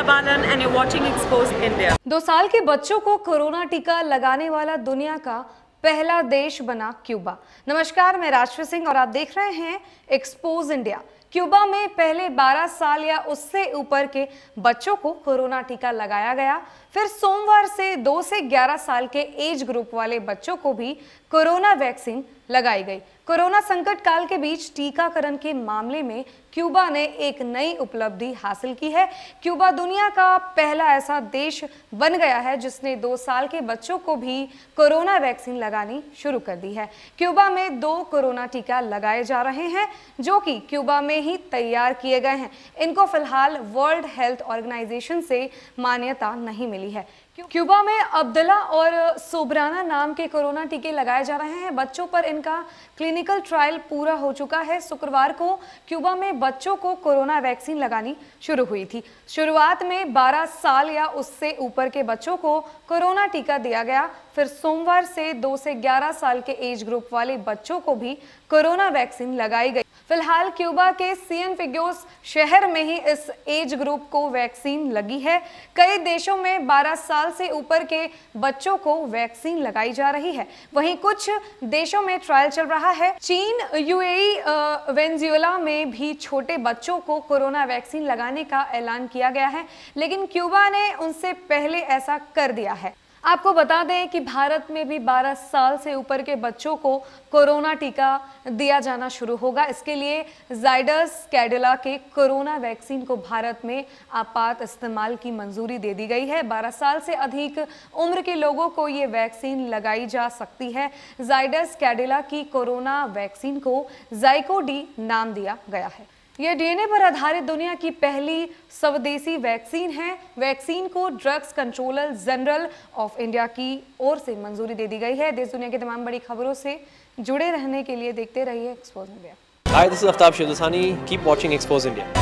India Balan and you watching expose India दो साल के बच्चों को कोरोना टीका लगाने वाला दुनिया का पहला देश बना क्यूबा नमस्कार मैं राजवी सिंह और आप देख रहे हैं एक्सपोज इंडिया क्यूबा में पहले 12 साल या उससे ऊपर के बच्चों को कोरोना टीका लगाया गया फिर सोमवार से 2 से 11 साल के एज ग्रुप वाले बच्चों को भी कोरोना वैक्सीन लगाई गई कोरोना संकट काल के बीच टीकाकरण के मामले में क्यूबा ने एक नई उपलब्धि हासिल की है क्यूबा दुनिया का पहला ऐसा देश बन गया है जिसने दो साल के बच्चों को भी कोरोना वैक्सीन लगानी शुरू कर दी है क्यूबा में दो कोरोना टीका लगाए जा रहे हैं जो कि क्यूबा में में ही तैयार किए गए हैं इनको फिलहाल वर्ल्ड हेल्थ ऑर्गेनाइजेशन से मान्यता नहीं मिली है क्यूबा में अब्दुल्ला और सोबराना नाम के कोरोना टीके लगाए जा रहे हैं बच्चों पर इनका क्लिनिकल ट्रायल पूरा हो चुका है शुक्रवार को क्यूबा में बच्चों को कोरोना वैक्सीन लगानी शुरू हुई थी शुरुआत में 12 साल या उससे ऊपर के बच्चों को कोरोना टीका दिया गया फिर सोमवार से 2 से 11 साल के एज ग्रुप वाले बच्चों को भी कोरोना वैक्सीन लगाई गई फिलहाल क्यूबा के के सीएन फिग्योस शहर में ही इस एज ग्रुप को वैक्सीन लगी है कई देशों में 12 साल से ऊपर के बच्चों को वैक्सीन लगाई जा रही है वहीं कुछ देशों में ट्रायल चल रहा है चीन यूएई वेंजुएला e, में भी छोटे बच्चों को कोरोना वैक्सीन लगाने का ऐलान किया गया है लेकिन क्यूबा ने उनसे पहले ऐसा कर दिया है आपको बता दें कि भारत में भी 12 साल से ऊपर के बच्चों को कोरोना टीका दिया जाना शुरू होगा इसके लिए जाइडस कैडिला के कोरोना वैक्सीन को भारत में आपात इस्तेमाल की मंजूरी दे दी गई है 12 साल से अधिक उम्र के लोगों को ये वैक्सीन लगाई जा सकती है जाइडस कैडिला की कोरोना वैक्सीन को जाइकोडी डी नाम दिया गया है यह डीएनए पर आधारित दुनिया की पहली स्वदेशी वैक्सीन है वैक्सीन को drugs controller general of India की ओर से मंजूरी दे दी गई है देश दुनिया की तमाम बड़ी खबरों से जुड़े रहने के लिए देखते रहिए expose India hi this is Aftab Shivdasani keep watching expose India